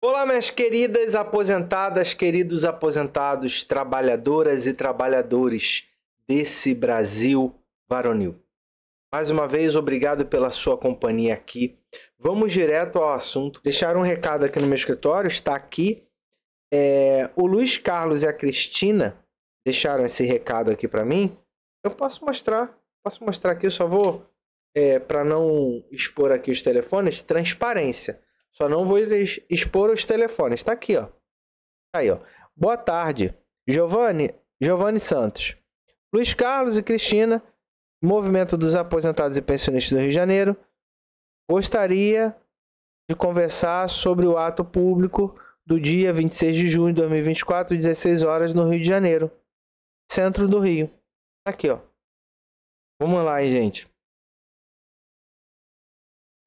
Olá, minhas queridas aposentadas, queridos aposentados, trabalhadoras e trabalhadores desse Brasil varonil. Mais uma vez, obrigado pela sua companhia aqui. Vamos direto ao assunto. Deixar um recado aqui no meu escritório, está aqui. É, o Luiz Carlos e a Cristina deixaram esse recado aqui para mim. Eu posso mostrar, posso mostrar aqui, eu só vou, é, para não expor aqui os telefones, transparência. Só não vou expor os telefones. Está aqui, ó. Aí, ó. Boa tarde. Giovanni, Giovanni Santos. Luiz Carlos e Cristina, Movimento dos Aposentados e Pensionistas do Rio de Janeiro. Gostaria de conversar sobre o ato público do dia 26 de junho de 2024, 16 horas, no Rio de Janeiro, centro do Rio. Tá aqui, ó. Vamos lá, hein, gente.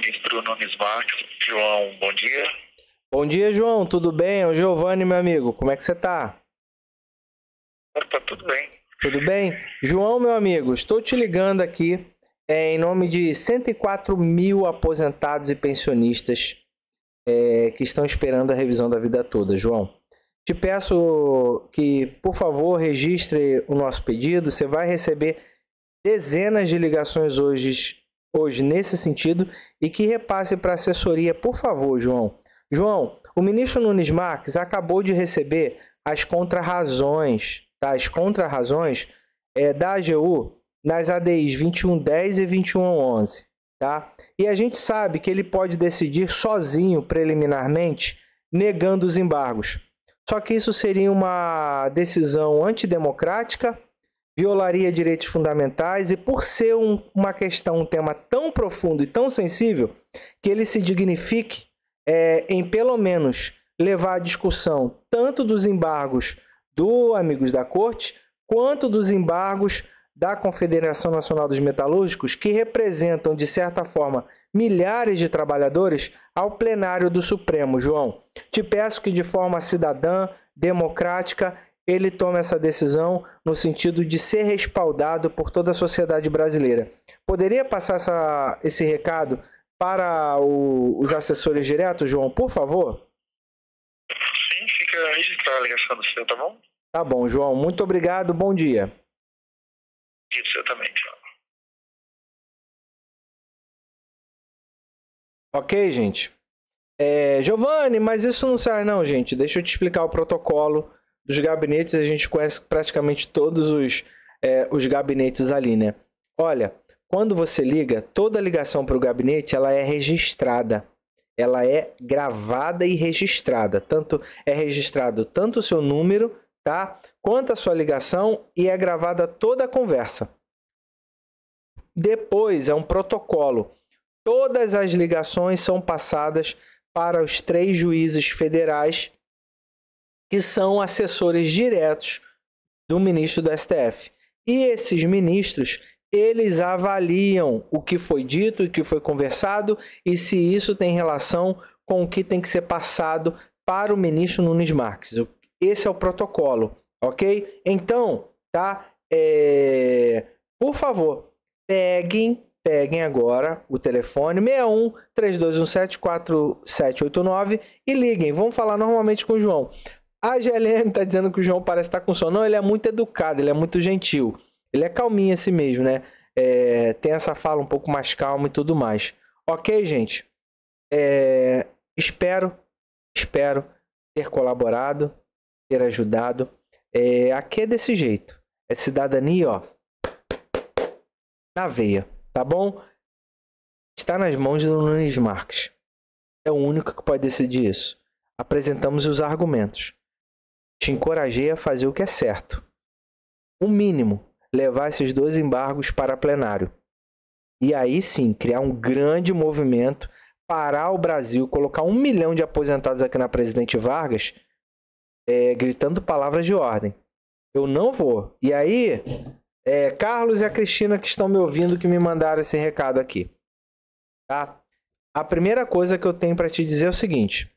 Ministro Nunes Marques. João, bom dia. Bom dia, João. Tudo bem? É o Giovanni, meu amigo. Como é que você está? está tudo bem. Tudo bem? João, meu amigo, estou te ligando aqui é, em nome de 104 mil aposentados e pensionistas é, que estão esperando a revisão da vida toda, João. Te peço que, por favor, registre o nosso pedido. Você vai receber dezenas de ligações hoje hoje nesse sentido e que repasse para a assessoria, por favor, João. João, o ministro Nunes Marques acabou de receber as contrarrazões, tá? as contrarrazões é, da AGU nas ADIs 2110 e 2111. Tá? E a gente sabe que ele pode decidir sozinho, preliminarmente, negando os embargos. Só que isso seria uma decisão antidemocrática violaria direitos fundamentais e por ser um, uma questão, um tema tão profundo e tão sensível, que ele se dignifique é, em pelo menos levar a discussão tanto dos embargos do Amigos da Corte quanto dos embargos da Confederação Nacional dos Metalúrgicos, que representam, de certa forma, milhares de trabalhadores, ao plenário do Supremo. João, te peço que, de forma cidadã, democrática ele toma essa decisão no sentido de ser respaldado por toda a sociedade brasileira. Poderia passar essa, esse recado para o, os assessores diretos, João, por favor? Sim, fica aí tá, a ligação do seu, tá bom? Tá bom, João. Muito obrigado. Bom dia. E do também, João. Ok, gente. É, Giovanni, mas isso não serve não, gente. Deixa eu te explicar o protocolo dos gabinetes, a gente conhece praticamente todos os, é, os gabinetes ali, né? Olha, quando você liga, toda ligação para o gabinete ela é registrada. Ela é gravada e registrada. Tanto é registrado tanto o seu número, tá? Quanto a sua ligação e é gravada toda a conversa. Depois é um protocolo. Todas as ligações são passadas para os três juízes federais que são assessores diretos do ministro do STF. E esses ministros, eles avaliam o que foi dito, o que foi conversado e se isso tem relação com o que tem que ser passado para o ministro Nunes Marques. Esse é o protocolo, ok? Então, tá? É... Por favor, peguem, peguem agora o telefone 61 3217 4789 e liguem. Vamos falar normalmente com o João. A GLM tá dizendo que o João parece estar tá com sono. Não, ele é muito educado, ele é muito gentil. Ele é calminho assim mesmo, né? É, tem essa fala um pouco mais calma e tudo mais. Ok, gente? É, espero, espero ter colaborado, ter ajudado. É, aqui é desse jeito. É cidadania, ó. Na veia, tá bom? Está nas mãos do Nunes Marques. É o único que pode decidir isso. Apresentamos os argumentos te encorajei a fazer o que é certo. O mínimo, levar esses dois embargos para plenário. E aí sim, criar um grande movimento, parar o Brasil, colocar um milhão de aposentados aqui na Presidente Vargas, é, gritando palavras de ordem. Eu não vou. E aí, é, Carlos e a Cristina que estão me ouvindo, que me mandaram esse recado aqui. Tá? A primeira coisa que eu tenho para te dizer é o seguinte.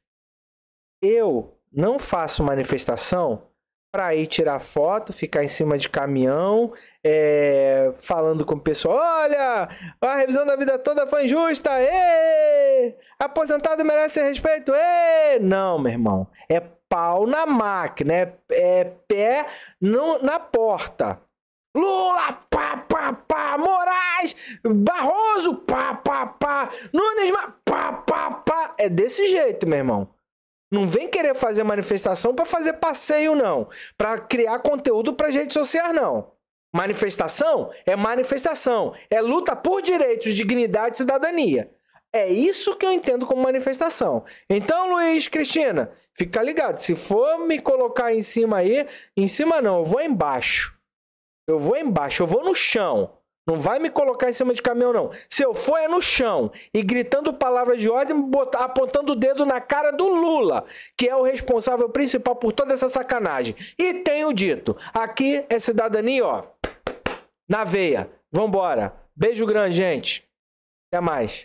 Eu não faço manifestação para ir tirar foto, ficar em cima de caminhão, é, falando com o pessoal: olha, a revisão da vida toda foi injusta, ê! aposentado merece respeito, ê! não, meu irmão, é pau na máquina, é, é pé no, na porta. Lula, pá, pá, pá, Moraes, Barroso, pá, pá, pá, Nunes, pá, pá, pá. É desse jeito, meu irmão. Não vem querer fazer manifestação para fazer passeio, não. Para criar conteúdo para redes sociais, não. Manifestação é manifestação. É luta por direitos, dignidade e cidadania. É isso que eu entendo como manifestação. Então, Luiz, Cristina, fica ligado. Se for me colocar em cima aí, em cima não, eu vou embaixo. Eu vou embaixo, eu vou no chão. Não vai me colocar em cima de caminhão, não. Se eu for é no chão e gritando palavras de ordem, botar, apontando o dedo na cara do Lula, que é o responsável principal por toda essa sacanagem. E tenho dito, aqui é cidadania, ó, na veia. Vambora. Beijo grande, gente. Até mais.